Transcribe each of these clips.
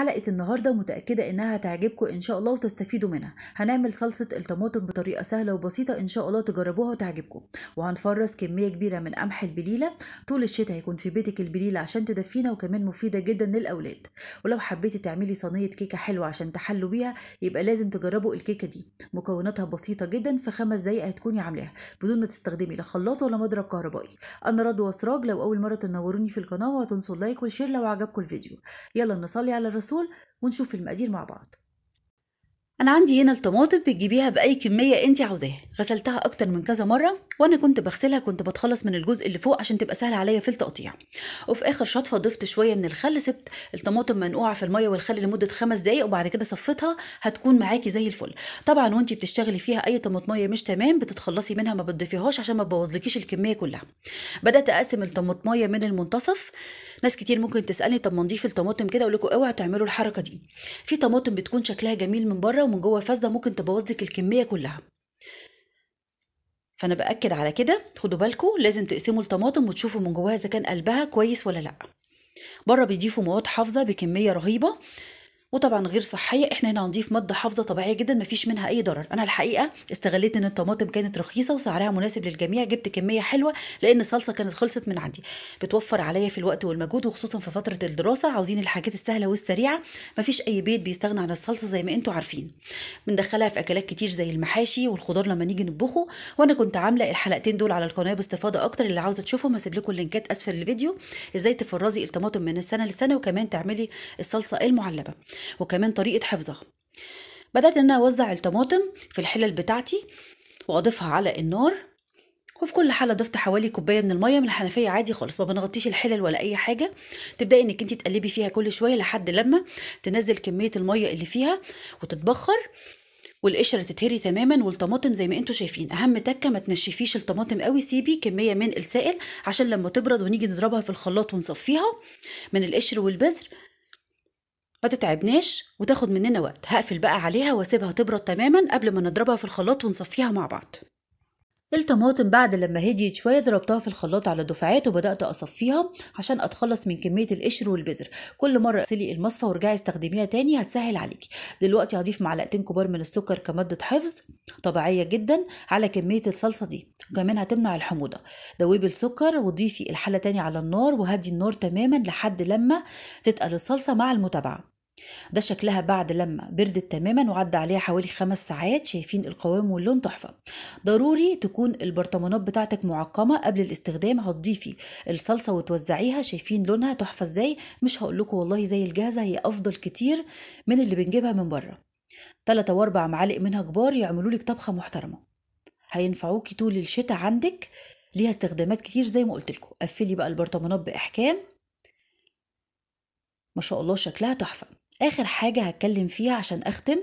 حلقه النهارده متاكده انها هتعجبكم ان شاء الله وتستفيدوا منها هنعمل صلصه الطماطم بطريقه سهله وبسيطه ان شاء الله تجربوها وتعجبكم وهنفرز كميه كبيره من قمح البليله طول الشتاء هيكون في بيتك البليله عشان تدفينا وكمان مفيده جدا للاولاد ولو حبيتي تعملي صينيه كيكه حلوه عشان تحلوا بيها يبقى لازم تجربوا الكيكه دي مكوناتها بسيطه جدا في خمس دقائق هتكوني عاملاها بدون ما تستخدمي لا خلاط ولا مضرب كهربائي انا رضوى سراج لو اول مره تنوروني في القناه وهتنصوا اللايك والشير لو عجبكم الفيديو يلا نصلي على الرسول الفاصول ونشوف المقادير مع بعض انا عندي هنا الطماطم بتجيبيها باي كميه انت عاوزاها غسلتها اكتر من كذا مره وانا كنت بغسلها كنت بتخلص من الجزء اللي فوق عشان تبقى سهله عليا في التقطيع وفي اخر شطفه ضفت شويه من الخل سبت الطماطم منقوعه في الميه والخل لمده خمس دقايق وبعد كده صفيتها هتكون معاكي زي الفل طبعا وانت بتشتغلي فيها اي طماطميه مش تمام بتتخلصي منها ما بتضيفيهاش عشان ما تبوظلكيش الكميه كلها بدات اقسم الطماطميه من المنتصف ناس كتير ممكن تسالني طب ما نضيف الطماطم كده اقول لكم اوعى تعملوا الحركه دي في طماطم بتكون شكلها جميل من بره ومن جوه فاسده ممكن تبوظ لك الكميه كلها فانا باكد على كده خدوا بالكم لازم تقسموا الطماطم وتشوفوا من جواها اذا كان قلبها كويس ولا لا بره بيضيفوا مواد حافظه بكميه رهيبه وطبعا غير صحيه احنا هنا هنضيف ماده حافظه طبيعيه جدا مفيش منها اي ضرر انا الحقيقه استغليت ان الطماطم كانت رخيصه وسعرها مناسب للجميع جبت كميه حلوه لان الصلصه كانت خلصت من عندي بتوفر عليا في الوقت والمجهود وخصوصا في فتره الدراسه عاوزين الحاجات السهله والسريعه مفيش اي بيت بيستغنى عن الصلصه زي ما انتم عارفين بندخلها في اكلات كتير زي المحاشي والخضار لما نيجي نطبخه وانا كنت عامله الحلقتين دول على القناه باستفاضه اكتر اللي عاوزه تشوفهم هسيب لكم اللينكات اسفل الفيديو ازاي تفرزي الطماطم من السنه للسنه وكمان تعملي الصلصه المعلبه وكمان طريقة حفظها بدأت إن أنا أوزع الطماطم في الحلل بتاعتي وأضيفها على النار وفي كل حاله ضفت حوالي كوبايه من الميه من الحنفيه عادي خالص ما بنغطيش الحلل ولا اي حاجه تبداي انك انت تقلبي فيها كل شويه لحد لما تنزل كميه الميه اللي فيها وتتبخر والقشره تتهري تماما والطماطم زي ما انتم شايفين اهم تكه ما تنشفيش الطماطم قوي سيبي كميه من السائل عشان لما تبرد ونيجي نضربها في الخلاط ونصفيها من القشر والبذر ما تتعبناش وتاخد مننا وقت هقفل بقى عليها واسيبها تبرد تماما قبل ما نضربها في الخلاط ونصفيها مع بعض الطماطم بعد لما هديت شوية ضربتها في الخلاط على دفعات وبدأت أصفيها عشان أتخلص من كمية القشر والبذر كل مرة اغسلي المصفى وارجعي استخدميها تاني هتسهل عليكي دلوقتي هضيف معلقتين كبار من السكر كمادة حفظ طبيعية جدا على كمية الصلصة دي وكمان هتمنع الحموضة دوبي السكر وضيفي الحلة تاني على النار وهدي النار تماما لحد لما تتقل الصلصة مع المتابعة ده شكلها بعد لما بردت تماما وعدى عليها حوالي خمس ساعات شايفين القوام واللون تحفة ضروري تكون البرطمانات بتاعتك معقمة قبل الاستخدام هتضيفي الصلصة وتوزعيها شايفين لونها تحفة ازاي مش لكم والله زي الجاهزة هي أفضل كتير من اللي بنجيبها من بره تلاتة واربع معالق منها كبار يعملوا لك طبخة محترمة هينفعوكي طول الشتاء عندك ليها استخدامات كتير زي ما قلت لكم قفلي بقى البرطمانات بإحكام ما شاء الله شكلها تحفه اخر حاجه هتكلم فيها عشان اختم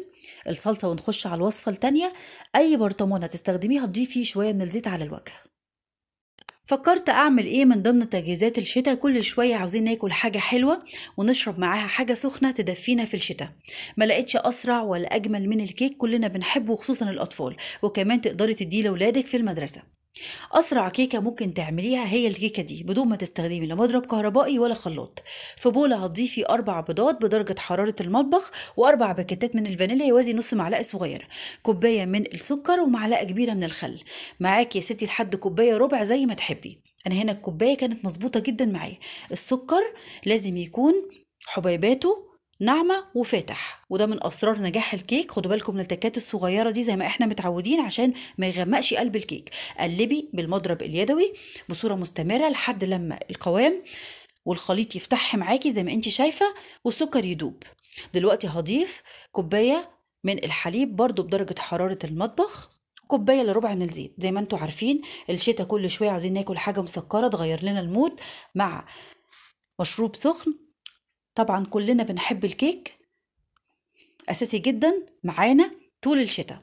الصلصه ونخش على الوصفه التانيه اي برطمانه تستخدميها تضيفي شويه من الزيت على الوجه فكرت اعمل ايه من ضمن تجهيزات الشتاء كل شويه عاوزين ناكل حاجه حلوه ونشرب معاها حاجه سخنه تدفينا في الشتاء ما لقيتش اسرع ولا اجمل من الكيك كلنا بنحبه وخصوصا الاطفال وكمان تقدري تديه لاولادك في المدرسه أسرع كيكة ممكن تعمليها هي الكيكة دي بدون ما تستخدمي لا مضرب كهربائي ولا خلاط في بولة هتضيفي أربع بيضات بدرجة حرارة المطبخ وأربع باكيتات من الفانيليا يوازي نص معلقة صغيرة كوباية من السكر ومعلقة كبيرة من الخل معاكي يا ستي لحد كوباية ربع زي ما تحبي أنا هنا الكوباية كانت مظبوطة جدا معايا السكر لازم يكون حبيباته ناعمه وفاتح وده من اسرار نجاح الكيك خدوا بالكم من التكات الصغيره دي زي ما احنا متعودين عشان ما يغمقش قلب الكيك قلبي بالمضرب اليدوي بصوره مستمره لحد لما القوام والخليط يفتح معاكي زي ما انت شايفه والسكر يدوب دلوقتي هضيف كوبايه من الحليب برضو بدرجه حراره المطبخ كوبايه لربع من الزيت زي ما انتم عارفين الشتاء كل شويه عايزين ناكل حاجه مسكره تغير لنا المود مع مشروب سخن طبعا كلنا بنحب الكيك أساسي جدا معانا طول الشتاء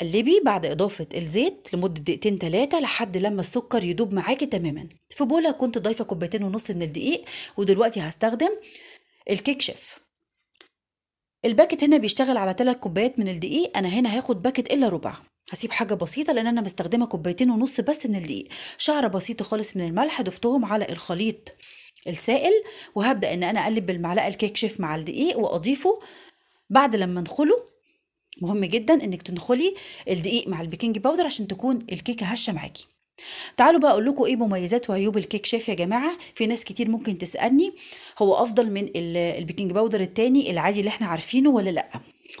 قلبي بعد إضافة الزيت لمدة دقيقتين تلاتة لحد لما السكر يدوب معاكي تماما في بولة كنت ضايفة كوبايتين ونص من الدقيق ودلوقتي هستخدم الكيك شيف الباكت هنا بيشتغل على تلات كوبايات من الدقيق أنا هنا هاخد باكت إلا ربع هسيب حاجة بسيطة لأن أنا مستخدمة كوبايتين ونص بس من الدقيق شعرة بسيطة خالص من الملح ضفتهم على الخليط السائل وهبدأ إن أنا أقلب بالمعلقة الكيك شيف مع الدقيق وأضيفه بعد لما أنخله مهم جدا انك تنخلي الدقيق مع البيكنج باودر عشان تكون الكيكه هشه معاكي تعالوا بقى اقول لكم ايه مميزات وعيوب الكيك شيف يا جماعه في ناس كتير ممكن تسالني هو افضل من البيكنج باودر التاني العادي اللي احنا عارفينه ولا لا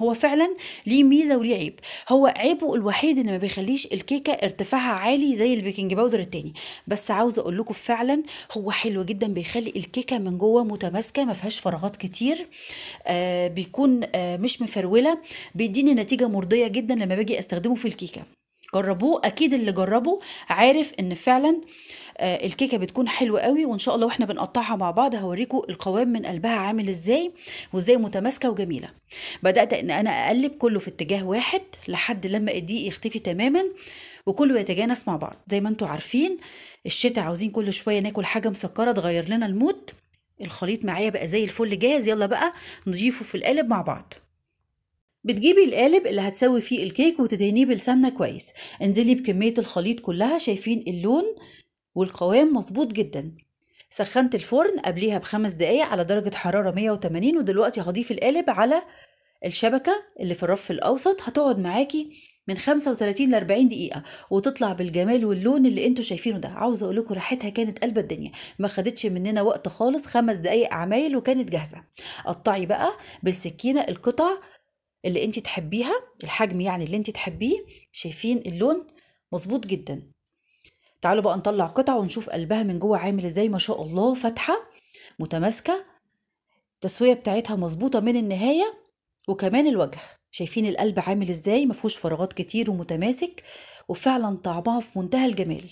هو فعلا ليه ميزه وليه عيب هو عيبه الوحيد ان ما بيخليش الكيكه ارتفاعها عالي زي البيكنج باودر التاني بس عاوزه اقول لكم فعلا هو حلو جدا بيخلي الكيكه من جوه متماسكه ما فيهاش فراغات كتير آه بيكون آه مش مفروله بيديني نتيجه مرضيه جدا لما باجي استخدمه في الكيكه جربوه اكيد اللي جربه عارف ان فعلا آه آه، الكيكه بتكون حلوه قوي وان شاء الله واحنا بنقطعها مع بعض هوريكم القوام من قلبها عامل ازاي وازاي متماسكه وجميله بدات ان انا اقلب كله في اتجاه واحد لحد لما الدقيق يختفي تماما وكله يتجانس مع بعض زي ما انتم عارفين الشتاء عاوزين كل شويه ناكل حاجه مسكره تغير لنا المود الخليط معايا بقى زي الفل جاهز يلا بقى نضيفه في القالب مع بعض بتجيبي القالب اللي هتسوي فيه الكيك وتدهنيه بالسمنة كويس انزلي بكمية الخليط كلها شايفين اللون والقوام مظبوط جدا سخنت الفرن قبليها بخمس دقايق على درجة حرارة 180 ودلوقتي هضيف القالب على الشبكة اللي في الرف الأوسط هتقعد معاكي من 35 ل 40 دقيقة وتطلع بالجمال واللون اللي انتوا شايفينه ده عاوزة اقول لكم راحتها كانت قلب الدنيا ما خدتش مننا وقت خالص خمس دقايق عمايل وكانت جاهزة قطعي بقى بالسكينة القطع اللي انت تحبيها الحجم يعني اللي انت تحبيه شايفين اللون مظبوط جدا تعالوا بقى نطلع قطعة ونشوف قلبها من جوه عامل ازاي ما شاء الله فاتحة متماسكة التسوية بتاعتها مظبوطة من النهاية وكمان الوجه شايفين القلب عامل ازاي مفهوش فراغات كتير ومتماسك وفعلا طعمها في منتهى الجمال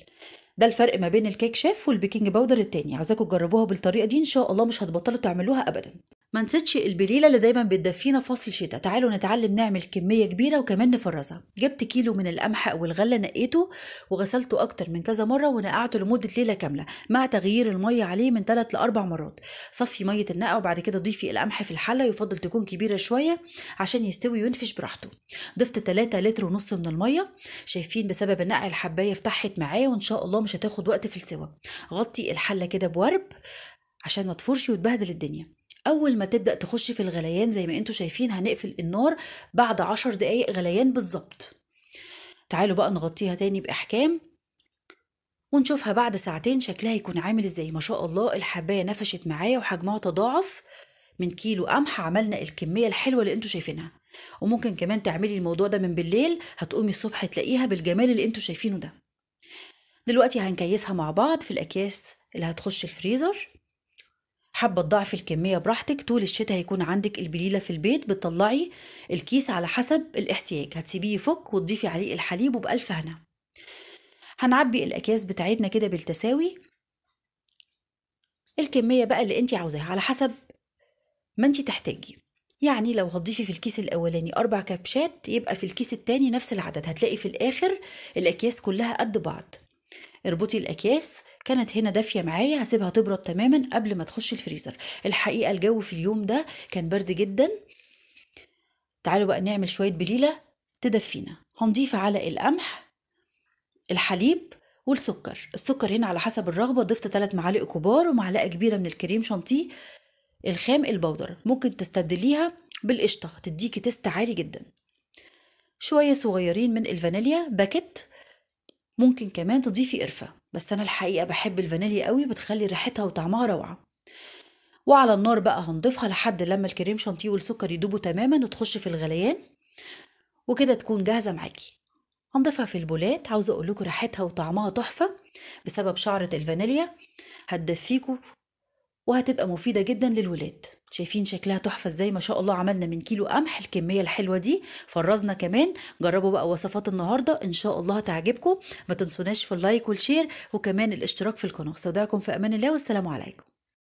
ده الفرق ما بين الكيك شيف والبيكنج باودر التاني عاوزاكم تجربوها بالطريقه دي ان شاء الله مش هتبطلوا تعملوها ابدا ما نسيتش البليله اللي دايما بتدفينا في فصل الشتاء تعالوا نتعلم نعمل كميه كبيره وكمان نفرزها جبت كيلو من القمح او الغله نقيته وغسلته اكتر من كذا مره ونقعته لمده ليله كامله مع تغيير الميه عليه من 3 لأربع مرات صفي ميه النقع وبعد كده ضيفي القمح في الحله يفضل تكون كبيره شويه عشان يستوي وينفش براحته ضفت 3 لتر ونص من الميه شايفين بسبب النقع الحبايه فتحت معايا وان شاء الله مش هتاخد وقت في السوا غطي الحله كده بورب عشان ما تفورش وتبهدل الدنيا اول ما تبدا تخش في الغليان زي ما انتم شايفين هنقفل النار بعد عشر دقايق غليان بالظبط تعالوا بقى نغطيها تاني باحكام ونشوفها بعد ساعتين شكلها يكون عامل ازاي ما شاء الله الحبايه نفشت معايا وحجمها تضاعف من كيلو قمح عملنا الكميه الحلوه اللي انتوا شايفينها وممكن كمان تعملي الموضوع ده من بالليل هتقومي الصبح تلاقيها بالجمال اللي انتوا شايفينه ده دلوقتي هنكيسها مع بعض في الاكياس اللي هتخش الفريزر حابه تضاعفي الكميه براحتك طول الشتاء هيكون عندك البليله في البيت بتطلعي الكيس على حسب الاحتياج هتسيبيه يفك وتضيفي عليه الحليب وبألف هنا هنعبي الاكياس بتاعتنا كده بالتساوي الكميه بقى اللي انت عاوزاها على حسب ما انت تحتاجي يعني لو هتضيفي في الكيس الاولاني اربع كبشات يبقى في الكيس التاني نفس العدد هتلاقي في الاخر الاكياس كلها قد بعض اربطي الاكياس كانت هنا دافيه معايا هسيبها تبرد تماما قبل ما تخش الفريزر الحقيقه الجو في اليوم ده كان برد جدا تعالوا بقى نعمل شويه بليله تدفينا هنضيف على القمح الحليب والسكر السكر هنا على حسب الرغبه ضفت 3 معالق كبار ومعلقه كبيره من الكريم شانتيه الخام البودر ممكن تستبدليها بالقشطه تديكي تيست عالي جدا شويه صغيرين من الفانيليا باكت ممكن كمان تضيفي قرفه بس أنا الحقيقة بحب الفانيليا قوي بتخلي ريحتها وطعمها روعة وعلى النار بقى هنضيفها لحد لما الكريم شانتيه والسكر يدوبوا تماما وتخش في الغليان وكده تكون جاهزة معاكي هنضيفها في البولات عاوزة أقول لكم ريحتها وطعمها تحفة بسبب شعرة الفانيليا هتدفيكوا وهتبقى مفيدة جدا للولاد شايفين شكلها تحفة ازاي ما شاء الله عملنا من كيلو قمح الكمية الحلوة دي فرزنا كمان جربوا بقى وصفات النهاردة ان شاء الله هتعجبكم ما تنسوناش في اللايك والشير وكمان الاشتراك في القناة استودعكم في امان الله والسلام عليكم